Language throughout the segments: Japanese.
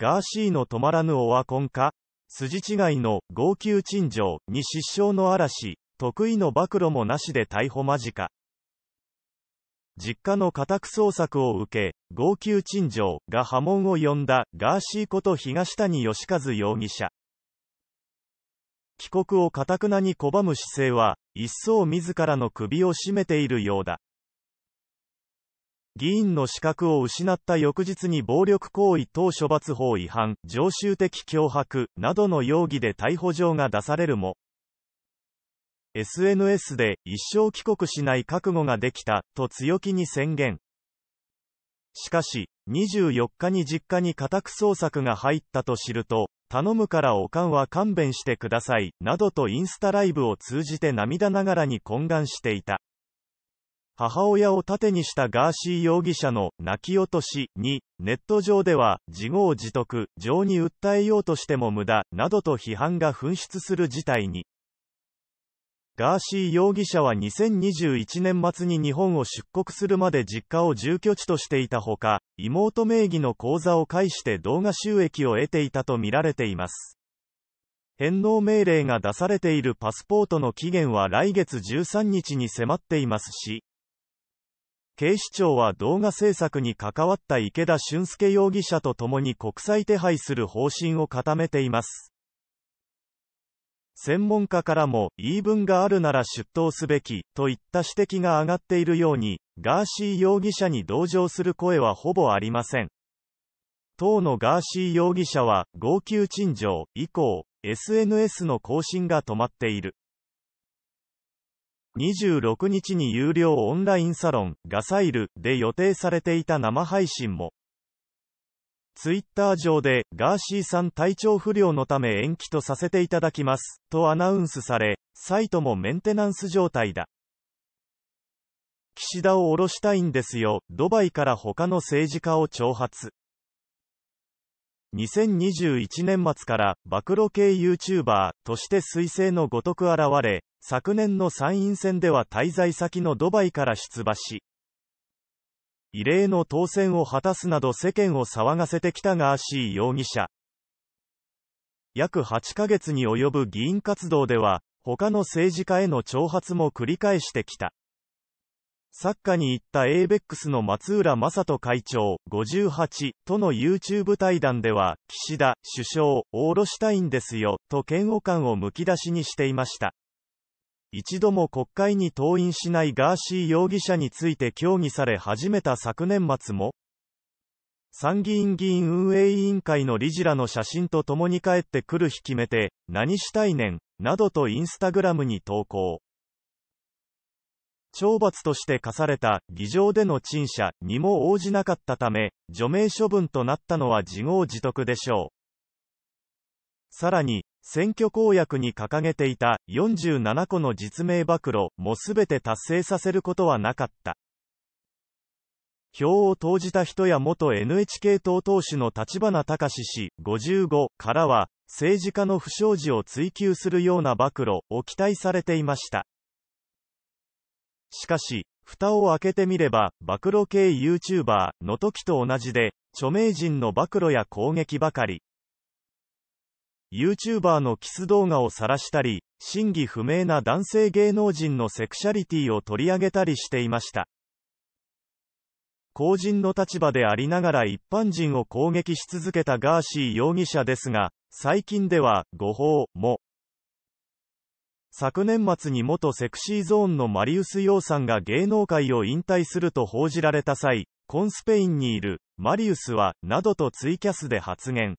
ガーシーの止まらぬオワコンか筋違いの号泣陳情に失笑の嵐、得意の暴露もなしで逮捕間近。実家の家宅捜索を受け、号泣陳情が波紋を呼んだガーシーこと東谷義和容疑者。帰国をかたくなに拒む姿勢は、一層自らの首を絞めているようだ。議員の資格を失った翌日に暴力行為等処罰法違反、常習的脅迫などの容疑で逮捕状が出されるも、SNS で一生帰国しない覚悟ができたと強気に宣言。しかし、24日に実家に家宅捜索が入ったと知ると、頼むからおかんは勘弁してください、などとインスタライブを通じて涙ながらに懇願していた。母親を盾にしたガーシー容疑者の泣き落としに、ネット上では自業自得、情に訴えようとしても無駄、などと批判が噴出する事態に。ガーシー容疑者は2021年末に日本を出国するまで実家を住居地としていたほか、妹名義の口座を介して動画収益を得ていたとみられています。返納命令が出されているパスポートの期限は来月13日に迫っていますし、警視庁は動画制作に関わった池田俊介容疑者と共に国際手配する方針を固めています。専門家からも、言い分があるなら出頭すべき、といった指摘が上がっているように、ガーシー容疑者に同情する声はほぼありません。当のガーシー容疑者は、号泣陳情以降、SNS の更新が止まっている。26日に有料オンラインサロン、ガサイルで予定されていた生配信も、ツイッター上で、ガーシーさん体調不良のため延期とさせていただきます、とアナウンスされ、サイトもメンテナンス状態だ。岸田を下ろしたいんですよ、ドバイから他の政治家を挑発。2021年末から暴露系 YouTuber として彗星のごとく現れ、昨年の参院選では滞在先のドバイから出馬し、異例の当選を果たすなど世間を騒がせてきたガーシー容疑者。約8ヶ月に及ぶ議員活動では、他の政治家への挑発も繰り返してきた。サッカーに行ったエイベックスの松浦正人会長、58、との YouTube 対談では、岸田、首相、オーロしたいんですよ、と嫌悪感をむき出しにしていました。一度も国会に登院しないガーシー容疑者について協議され始めた昨年末も、参議院議員運営委員会の理事らの写真と共に帰ってくる日決めて、何したいねん、などとインスタグラムに投稿。懲罰として課された議場での陳謝にも応じなかったため、除名処分となったのは自業自得でしょう。さらに、選挙公約に掲げていた47個の実名暴露も全て達成させることはなかった。票を投じた人や元 NHK 党党首の立花隆氏55からは、政治家の不祥事を追及するような暴露を期待されていました。しかし、蓋を開けてみれば、暴露系 YouTuber の時と同じで、著名人の暴露や攻撃ばかり。YouTuber のキス動画を晒したり、真偽不明な男性芸能人のセクシャリティを取り上げたりしていました。公人の立場でありながら一般人を攻撃し続けたガーシー容疑者ですが、最近では、誤報も、昨年末に元セクシーゾーンのマリウス・ヨウさんが芸能界を引退すると報じられた際、コンスペインにいる、マリウスは、などとツイキャスで発言。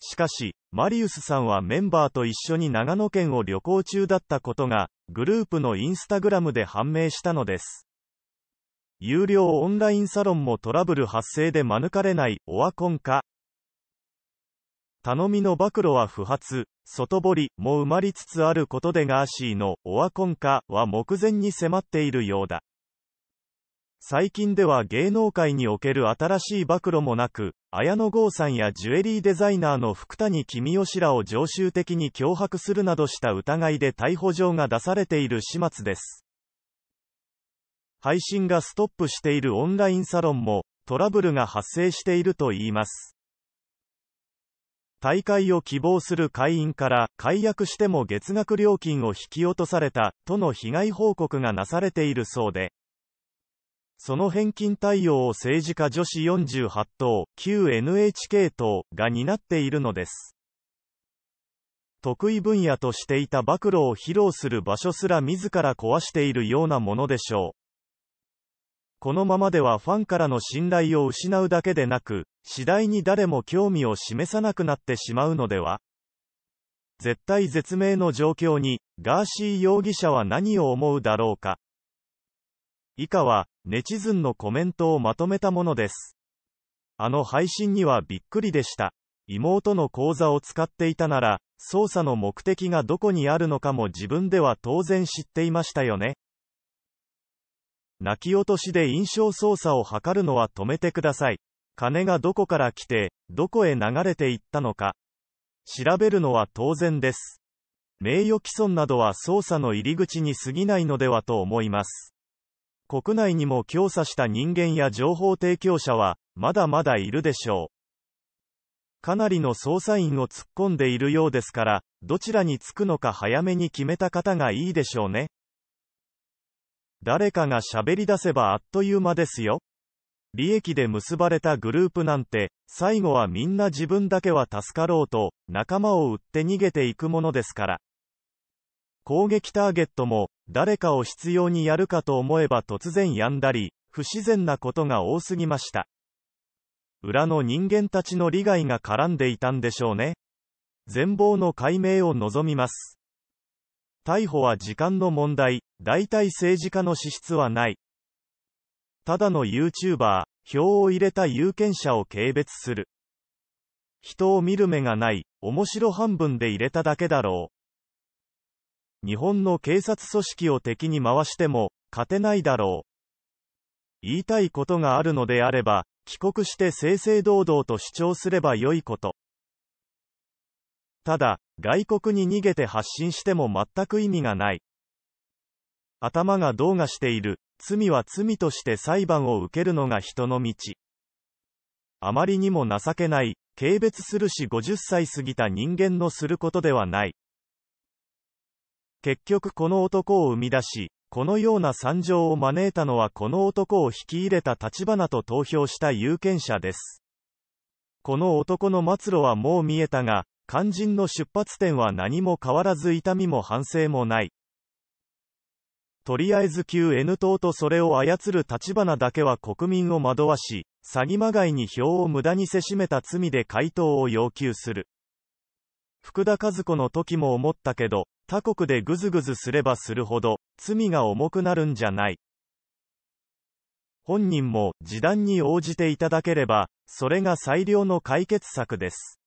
しかし、マリウスさんはメンバーと一緒に長野県を旅行中だったことが、グループのインスタグラムで判明したのです。有料オンラインサロンもトラブル発生で免れないオワコンか頼みの暴露は不発、外堀も埋まりつつあることでガーシーのオワコン化は目前に迫っているようだ。最近では芸能界における新しい暴露もなく、綾野剛さんやジュエリーデザイナーの福谷公義らを常習的に脅迫するなどした疑いで逮捕状が出されている始末です。配信がストップしているオンラインサロンも、トラブルが発生しているといいます。大会を希望する会員から解約しても月額料金を引き落とされたとの被害報告がなされているそうでその返金対応を政治家女子48党旧 NHK 党が担っているのです得意分野としていた暴露を披露する場所すら自ら壊しているようなものでしょうこのままではファンからの信頼を失うだけでなく、次第に誰も興味を示さなくなってしまうのでは絶対絶命の状況に、ガーシー容疑者は何を思うだろうか。以下は、ネチズンのコメントをまとめたものです。あの配信にはびっくりでした。妹の口座を使っていたなら、捜査の目的がどこにあるのかも自分では当然知っていましたよね。泣き落としで印象操作を図るのは止めてください。金がどこから来て、どこへ流れていったのか。調べるのは当然です。名誉毀損などは捜査の入り口に過ぎないのではと思います。国内にも調査した人間や情報提供者は、まだまだいるでしょう。かなりの捜査員を突っ込んでいるようですから、どちらにつくのか早めに決めた方がいいでしょうね。誰かが喋り出せばあっという間ですよ。利益で結ばれたグループなんて、最後はみんな自分だけは助かろうと、仲間を売って逃げていくものですから。攻撃ターゲットも、誰かを必要にやるかと思えば突然やんだり、不自然なことが多すぎました。裏の人間たちの利害が絡んでいたんでしょうね。全貌の解明を望みます。逮捕は時間の問題、大体政治家の資質はない。ただの YouTuber、票を入れた有権者を軽蔑する。人を見る目がない、面白半分で入れただけだろう。日本の警察組織を敵に回しても、勝てないだろう。言いたいことがあるのであれば、帰国して正々堂々と主張すればよいこと。ただ、外国に逃げて発信しても全く意味がない。頭が動画している。罪は罪として裁判を受けるのが人の道。あまりにも情けない。軽蔑するし50歳過ぎた人間のすることではない。結局この男を生み出し、このような惨状を招いたのはこの男を引き入れた立花と投票した有権者です。この男の末路はもう見えたが、肝心の出発点は何も変わらず痛みも反省もない。とりあえず旧 N 党とそれを操る立花だけは国民を惑わし、詐欺まがいに票を無駄にせしめた罪で回答を要求する。福田和子の時も思ったけど、他国でぐずぐずすればするほど、罪が重くなるんじゃない。本人も、示談に応じていただければ、それが最良の解決策です。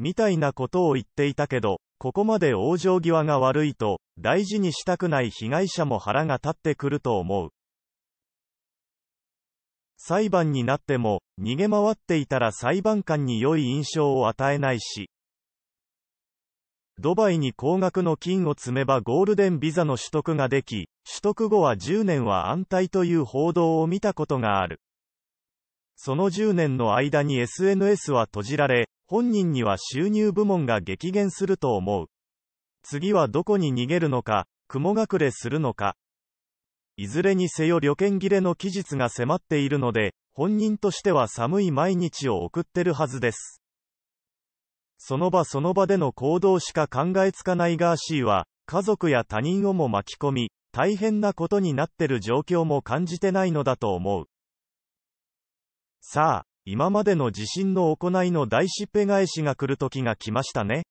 みたいなことを言っていたけど、ここまで往生際が悪いと、大事にしたくない被害者も腹が立ってくると思う。裁判になっても、逃げ回っていたら裁判官に良い印象を与えないし。ドバイに高額の金を積めばゴールデンビザの取得ができ、取得後は10年は安泰という報道を見たことがある。その10年の間に SNS は閉じられ、本人には収入部門が激減すると思う。次はどこに逃げるのか、雲隠れするのか。いずれにせよ旅券切れの期日が迫っているので、本人としては寒い毎日を送ってるはずです。その場その場での行動しか考えつかないガーシーは、家族や他人をも巻き込み、大変なことになってる状況も感じてないのだと思う。さあ、今までの地震の行いの大しっぺ返しが来る時が来ましたね。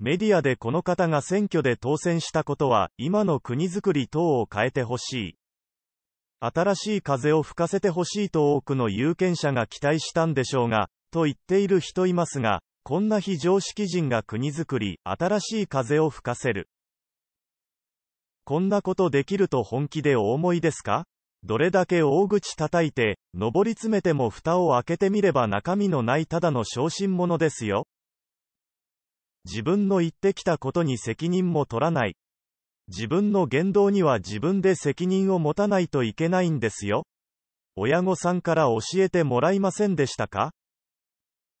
メディアでこの方が選挙で当選したことは、今の国づくり等を変えてほしい。新しい風を吹かせてほしいと多くの有権者が期待したんでしょうが、と言っている人いますが、こんな非常識人が国づくり、新しい風を吹かせる。こんなことできると本気でお思いですかどれだけ大口叩いて、上り詰めても蓋を開けてみれば中身のないただの小心者ですよ。自分の言ってきたことに責任も取らない。自分の言動には自分で責任を持たないといけないんですよ。親御さんから教えてもらいませんでしたか